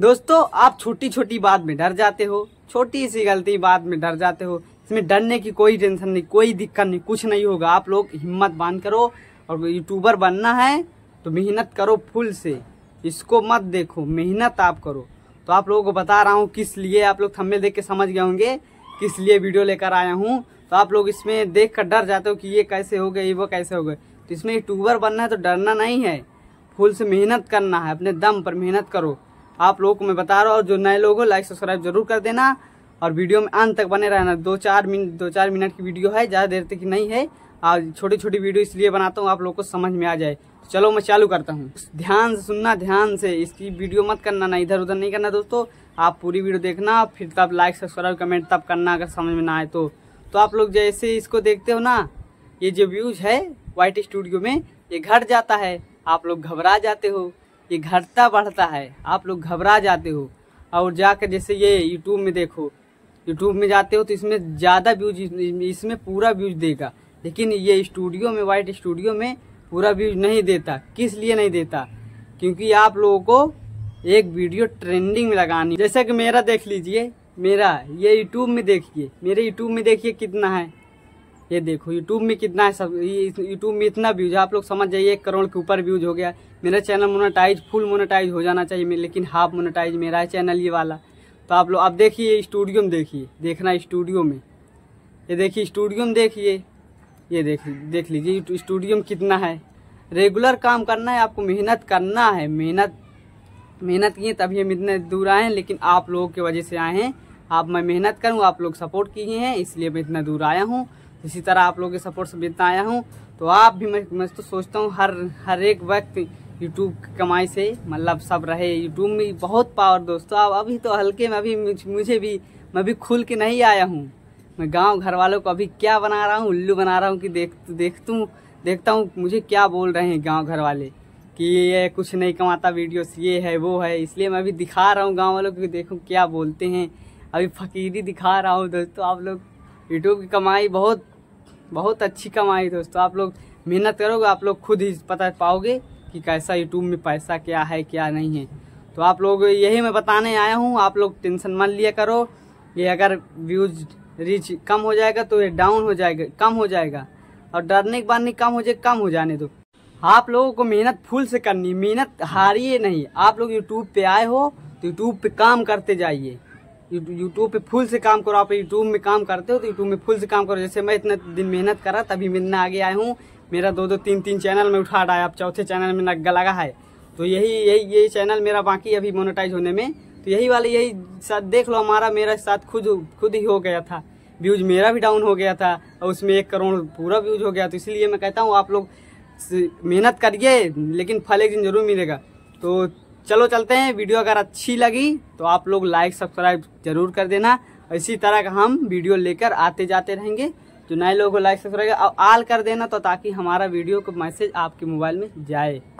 दोस्तों आप छोटी छोटी बात में डर जाते हो छोटी सी गलती बात में डर जाते हो इसमें डरने की कोई टेंशन नहीं कोई दिक्कत नहीं कुछ नहीं होगा आप लोग हिम्मत बांध करो और यूट्यूबर बनना है तो मेहनत करो फुल से इसको मत देखो मेहनत आप करो तो आप लोगों को बता रहा हूँ किस लिए आप लोग थम्बनेल देख के समझ गए होंगे किस लिए वीडियो लेकर आया हूँ तो आप लोग इसमें देख कर डर जाते हो कि ये कैसे हो गए ये वो कैसे हो गए तो इसमें यूट्यूबर बनना है तो डरना नहीं है फुल से मेहनत करना है अपने दम पर मेहनत करो आप लोगों को मैं बता रहा हूँ और जो नए लोग हो लाइक सब्सक्राइब जरूर कर देना और वीडियो में अंत तक बने रहना दो चार मिनट दो चार मिनट की वीडियो है ज़्यादा देर तक नहीं है और छोटी छोटी वीडियो इसलिए बनाता हूँ आप लोग को समझ में आ जाए तो चलो मैं चालू करता हूँ ध्यान से सुनना ध्यान से इसकी वीडियो मत करना ना इधर उधर नहीं करना दोस्तों आप पूरी वीडियो देखना फिर तब लाइक सब्सक्राइब कमेंट तब करना अगर समझ में ना आए तो तो आप लोग जैसे इसको देखते हो ना ये जो व्यूज है वाइट स्टूडियो में ये घट जाता है आप लोग घबरा जाते हो कि घटता बढ़ता है आप लोग घबरा जाते हो और जाकर जैसे ये यूट्यूब में देखो यूट्यूब में जाते हो तो इसमें ज़्यादा व्यूज इसमें पूरा व्यूज देगा लेकिन ये स्टूडियो में वाइट स्टूडियो में पूरा व्यूज नहीं देता किस लिए नहीं देता क्योंकि आप लोगों को एक वीडियो ट्रेंडिंग में लगानी जैसे कि मेरा देख लीजिए मेरा ये यूट्यूब में देखिए मेरे यूट्यूब में देखिए कितना है ये देखो यूट्यूब में कितना है सब यूट्यूब में इतना व्यूज है आप लोग समझ जाइए एक करोड़ के ऊपर व्यूज हो गया मेरा चैनल मोनेटाइज फुल मोनेटाइज हो जाना चाहिए लेकिन हाफ मोनेटाइज मेरा है चैनल ये वाला तो आप लोग आप देखिए स्टूडियो में देखिए देखना स्टूडियो में ये देखिए स्टूडियो में देखिए ये देख देख लीजिए स्टूडियो में कितना है रेगुलर काम करना है आपको मेहनत करना है मेहनत मेहनत किए तभी हम इतने दूर आए हैं लेकिन आप लोगों की वजह से आए हैं आप मैं मेहनत करूँ आप लोग सपोर्ट किए हैं इसलिए मैं इतना दूर आया हूँ इसी तरह आप लोगों के सपोर्ट से बीतना आया हूँ तो आप भी मैं मैं तो सोचता हूँ हर हर एक वक्त यूट्यूब की कमाई से मतलब सब रहे यूट्यूब में बहुत पावर दोस्तों अब अभी तो हल्के में अभी मुझे भी मैं भी खुल के नहीं आया हूँ मैं गांव घर वालों को अभी क्या बना रहा हूँ उल्लू बना रहा हूँ कि देख देखता हूँ देखता हूँ मुझे क्या बोल रहे हैं गाँव घर वाले कि ये कुछ नहीं कमाता वीडियोस ये है वो है इसलिए मैं अभी दिखा रहा हूँ गाँव वालों को देखो क्या बोलते हैं अभी फकीरी दिखा रहा हूँ दोस्तों आप लोग यूट्यूब की कमाई बहुत बहुत अच्छी कमाई दोस्तों आप लोग मेहनत करोगे आप लोग खुद ही पता पाओगे कि कैसा यूट्यूब में पैसा क्या है क्या नहीं है तो आप लोग यही मैं बताने आया हूँ आप लोग टेंशन मत लिया करो ये अगर व्यूज रीच कम हो जाएगा तो ये डाउन हो जाएगा कम हो जाएगा और डरने के बाद नहीं कम हो जाए कम हो जाने दो आप लोगों को मेहनत फुल से करनी मेहनत हारिए नहीं आप लोग यूट्यूब पे आए हो तो यूट्यूब पे काम करते जाइए यूट्यूब पे फुल से काम करो आप यूट्यूब में काम करते हो तो यूट्यूब में फुल से काम करो जैसे मैं इतने दिन मेहनत करा तभी मैं इतना आगे आया हूँ मेरा दो दो तीन तीन चैनल में उठा रहा है अब चौथे चैनल में नग्गा लगा है तो यही यही यही चैनल मेरा बाकी अभी मोनेटाइज होने में तो यही वाले यही साथ देख लो हमारा मेरा साथ खुद खुद ही हो गया था व्यूज मेरा भी डाउन हो गया था और उसमें एक करोड़ पूरा व्यूज हो गया तो इसलिए मैं कहता हूँ आप लोग मेहनत करिए लेकिन फल एक दिन जरूर मिलेगा तो चलो चलते हैं वीडियो अगर अच्छी लगी तो आप लोग लाइक सब्सक्राइब जरूर कर देना इसी तरह का हम वीडियो लेकर आते जाते रहेंगे जो नए लोगों को लाइक सब्सक्राइब और आल कर देना तो ताकि हमारा वीडियो का मैसेज आपके मोबाइल में जाए